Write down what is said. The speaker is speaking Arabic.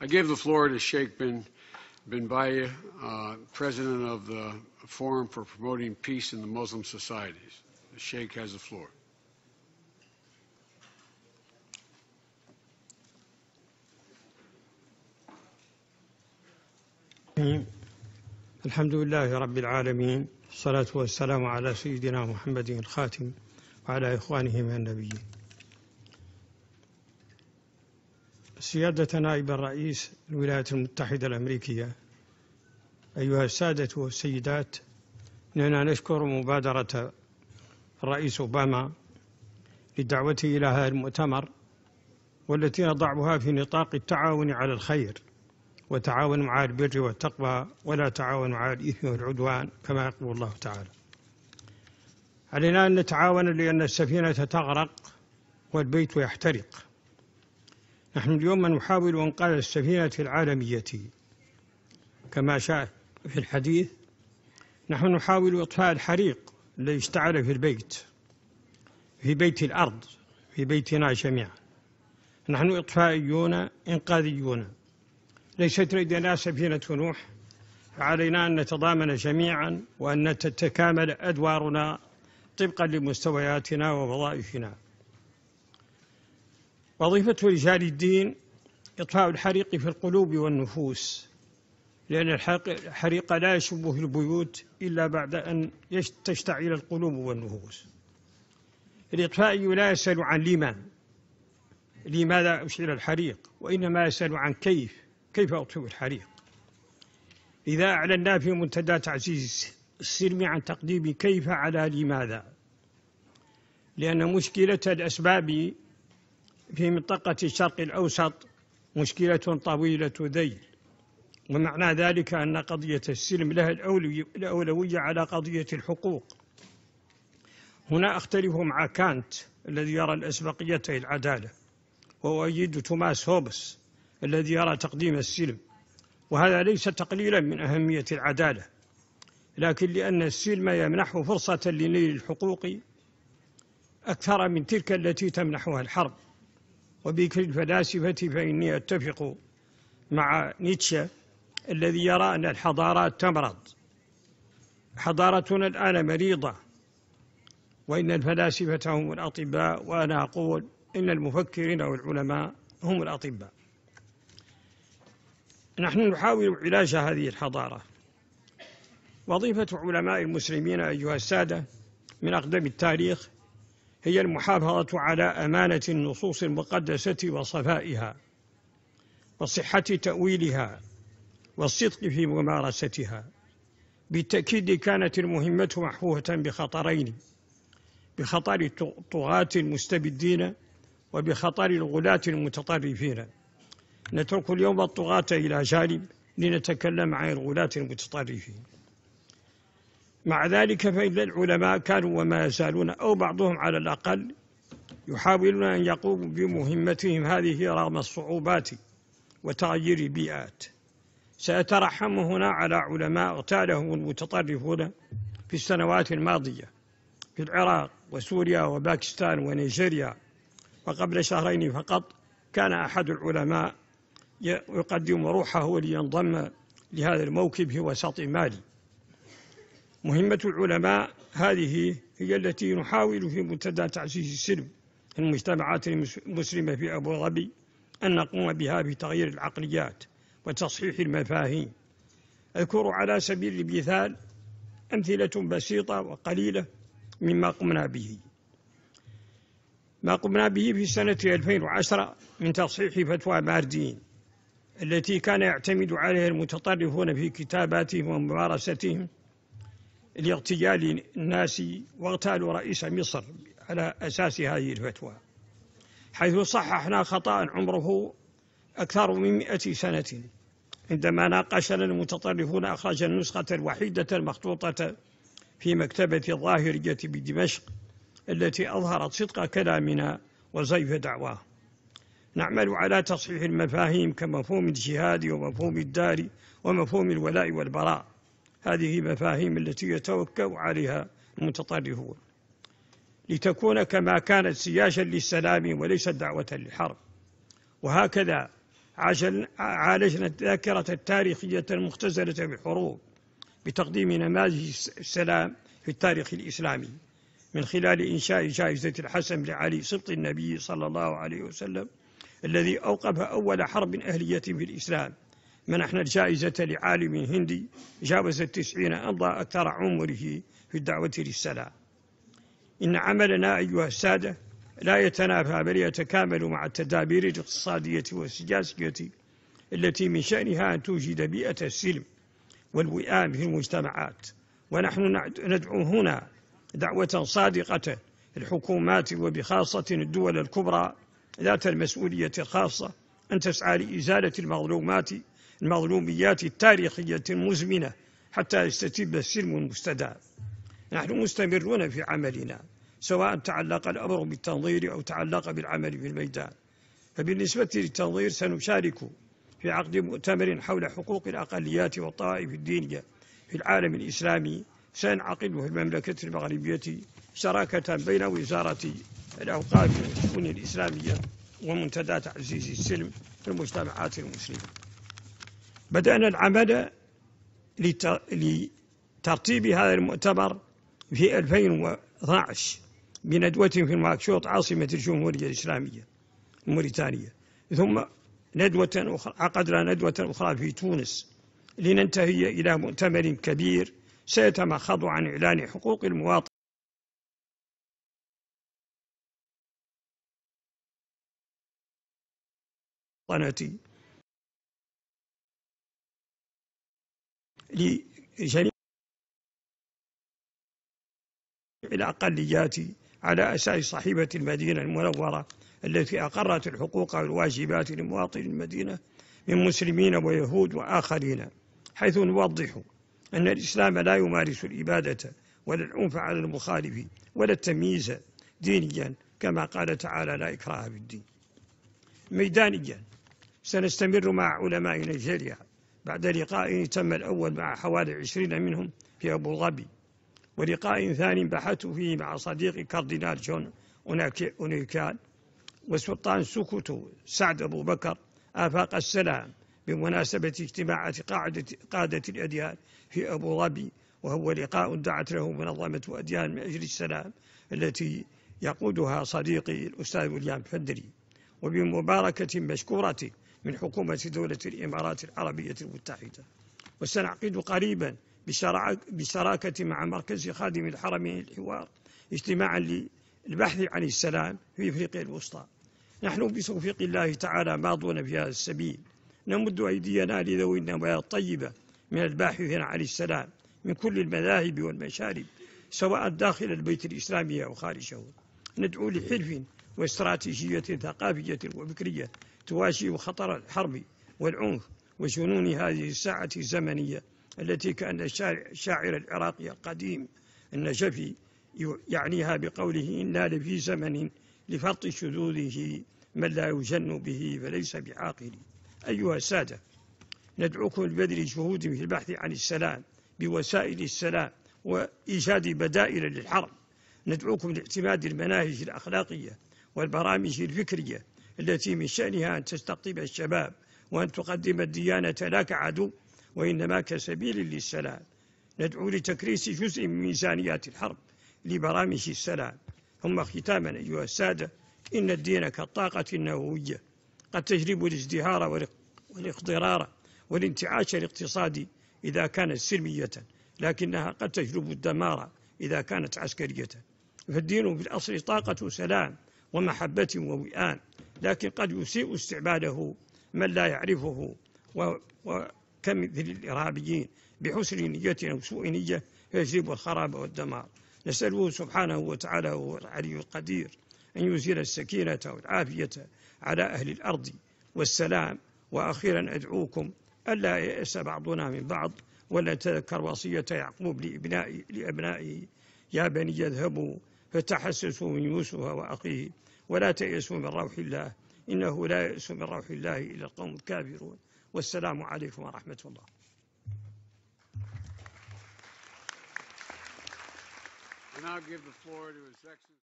I gave the floor to Sheikh bin, bin Bayeh, uh, president of the Forum for Promoting Peace in the Muslim Societies. The Sheikh has the floor. الحمد لله رب العالمين الصلاة والسلام على سيدنا محمد الخاتم وعلى إخوانه من النبيين سيادة نائب الرئيس الولايات المتحدة الأمريكية أيها السادة والسيدات إننا نشكر مبادرة الرئيس أوباما لدعوته إلى هذا المؤتمر والتي نضعها في نطاق التعاون على الخير وتعاون مع البر والتقوى ولا تعاون مع الإثم والعدوان كما يقول الله تعالى علينا أن نتعاون لأن السفينة تغرق والبيت يحترق نحن اليوم نحاول إنقاذ السفينة العالمية كما شاء في الحديث نحن نحاول إطفاء الحريق الذي اشتعل في البيت في بيت الأرض في بيتنا جميعا نحن إطفائيون إنقاذيون ليست لدينا سفينة نوح فعلينا أن نتضامن جميعا وأن تتكامل أدوارنا طبقا لمستوياتنا ووظائفنا وظيفة رجال الدين إطفاء الحريق في القلوب والنفوس لأن الحريق لا يشبه البيوت إلا بعد أن تشتعل القلوب والنفوس الإطفائي لا يسأل عن لما لماذا أشعل الحريق وإنما يسأل عن كيف كيف أطفئ الحريق إذا أعلنا في منتدى تعزيز السلم عن تقديم كيف على لماذا لأن مشكلة الأسباب في منطقة الشرق الأوسط مشكلة طويلة ذيل ومعنى ذلك أن قضية السلم لها الأولوية على قضية الحقوق هنا أختلف مع كانت الذي يرى الأسبقية العدالة وأؤيد توماس هوبس الذي يرى تقديم السلم وهذا ليس تقليلا من أهمية العدالة لكن لأن السلم يمنح فرصة لنيل الحقوق أكثر من تلك التي تمنحها الحرب وبكل الفلاسفة فإني أتفق مع نيتشه الذي يرى أن الحضارات تمرض حضارتنا الآن مريضة وإن الفلاسفة هم الأطباء وأنا أقول إن المفكرين والعلماء هم الأطباء نحن نحاول علاج هذه الحضارة وظيفة علماء المسلمين أيها السادة من أقدم التاريخ هي المحافظة على أمانة النصوص المقدسة وصفائها وصحة تأويلها والصدق في ممارستها بالتأكيد كانت المهمة محفوفة بخطرين بخطر الطغاة المستبدين وبخطر الغلاة المتطرفين نترك اليوم الطغاة إلى جانب لنتكلم عن الغلاة المتطرفين مع ذلك فإن العلماء كانوا وما يزالون أو بعضهم على الأقل يحاولون أن يقوموا بمهمتهم هذه رغم الصعوبات وتغيير البيئات سأترحم هنا على علماء اغتالهم المتطرفون في السنوات الماضية في العراق وسوريا وباكستان ونيجيريا وقبل شهرين فقط كان أحد العلماء يقدم روحه لينضم لهذا الموكب في وسط مالي مهمة العلماء هذه هي التي نحاول في منتدى تعزيز السلم في المجتمعات المسلمة في أبو ظبي أن نقوم بها بتغيير العقليات وتصحيح المفاهيم أذكر على سبيل المثال أمثلة بسيطة وقليلة مما قمنا به ما قمنا به في سنة 2010 من تصحيح فتوى ماردين التي كان يعتمد عليها المتطرفون في كتاباتهم وممارستهم لاغتيال الناس واغتالوا رئيس مصر على أساس هذه الفتوى حيث صححنا خطأ عمره أكثر من مئة سنة عندما ناقشنا المتطرفون أخرج النسخة الوحيدة المخطوطة في مكتبة الظاهرية بدمشق التي أظهرت صدق كلامنا وزيف دعواه نعمل على تصحيح المفاهيم كمفهوم الجهاد ومفهوم الدار ومفهوم الولاء والبراء هذه مفاهيم التي يتوكأ عليها المتطرفون لتكون كما كانت سياجا للسلام وليست دعوة للحرب وهكذا عالجنا الذاكرة التاريخية المختزلة بالحروب بتقديم نماذج السلام في التاريخ الإسلامي من خلال إنشاء جائزة الحسن لعلي سبط النبي صلى الله عليه وسلم الذي أوقف أول حرب أهلية في الإسلام منحنا الجائزة لعالم هندي جاوز التسعين أمضى أثر عمره في الدعوة للسلام إن عملنا أيها السادة لا يتنافى بل يتكامل مع التدابير الاقتصادية والسياسية التي من شأنها أن توجد بيئة السلم والوئام في المجتمعات ونحن ندعو هنا دعوة صادقة الحكومات وبخاصة الدول الكبرى ذات المسؤولية الخاصة أن تسعى لإزالة المظلومات المظلوميات التاريخية المزمنة حتى يستتب السلم المستدام نحن مستمرون في عملنا سواء تعلق الأمر بالتنظير أو تعلق بالعمل في الميدان فبالنسبة للتنظير سنشارك في عقد مؤتمر حول حقوق الأقليات والطوائف الدينية في العالم الإسلامي سينعقد في المملكة المغربية شراكة بين وزارة الأوقاف والشؤون الإسلامية ومنتدى تعزيز السلم في المجتمعات المسلمة بدأنا العمل لترتيب هذا المؤتمر في 2012 بندوة في نواكشوط عاصمة الجمهورية الإسلامية الموريتانية ثم ندوة أخرى عقدنا ندوة أخرى في تونس لننتهي إلى مؤتمر كبير سيتمخض عن إعلان حقوق المواطن لجميع الأقليات على أساس صاحبة المدينة المنورة التي أقرت الحقوق والواجبات لمواطن المدينة من مسلمين ويهود وآخرين حيث نوضح أن الإسلام لا يمارس الإبادة ولا العنف على المخالف ولا التمييز دينيا كما قال تعالى لا إكراه في الدين ميدانيا سنستمر مع علماء نيجيريا بعد لقاء تم الأول مع حوالي عشرين منهم في أبو ظبي ولقاء ثاني بحثت فيه مع صديقي كاردينال جون أونيكان وسلطان سكوتو سعد أبو بكر آفاق السلام بمناسبة اجتماع قاعدة قادة الأديان في أبو ظبي وهو لقاء دعت له منظمة أديان من أجل السلام التي يقودها صديقي الأستاذ وليام فندري وبمباركة مشكورة من حكومة دولة الإمارات العربية المتحدة وسنعقد قريبا بشراكة مع مركز خادم الحرمين الحوار اجتماعا للبحث عن السلام في إفريقيا الوسطى نحن بتوفيق الله تعالى ماضون في هذا السبيل نمد أيدينا لذوي النوايا الطيبة من الباحثين عن السلام من كل المذاهب والمشارب سواء داخل البيت الإسلامي أو خارجه ندعو لحلف واستراتيجية ثقافية وفكرية تواجه خطر الحرب والعنف وجنون هذه الساعة الزمنية التي كأن الشاعر العراقي القديم النجفي يعنيها بقوله إنا لفي زمن لفرط شذوذه من لا يجن به فليس بعاقل أيها السادة ندعوكم لبذل جهود في البحث عن السلام بوسائل السلام وإيجاد بدائل للحرب ندعوكم لاعتماد المناهج الأخلاقية والبرامج الفكرية التي من شأنها أن تستقطب الشباب وأن تقدم الديانة لا كعدو وإنما كسبيل للسلام ندعو لتكريس جزء من ميزانيات الحرب لبرامج السلام ثم ختاما أيها السادة إن الدين كالطاقة النووية قد تجلب الازدهار والاخضرار والانتعاش الاقتصادي إذا كانت سلمية لكنها قد تجلب الدمار إذا كانت عسكرية فالدين في الأصل طاقة سلام ومحبة ووئام لكن قد يسيء استعباده من لا يعرفه وكمثل الإرهابيين بحسن نية أو سوء نية يجلب الخراب والدمار نسأله سبحانه وتعالى وهو العلي القدير أن يزيل السكينة والعافية على أهل الأرض والسلام وأخيرا أدعوكم ألا يأس بعضنا من بعض ولا تذكر وصية يعقوب لابنائه لأبنائه يا بني اذهبوا فتحسسوا من يوسف وأخيه ولا تيأسوا من روح الله إنه لا يأس من روح الله إلا القوم الكافرون والسلام عليكم ورحمة الله And I'll give the floor to his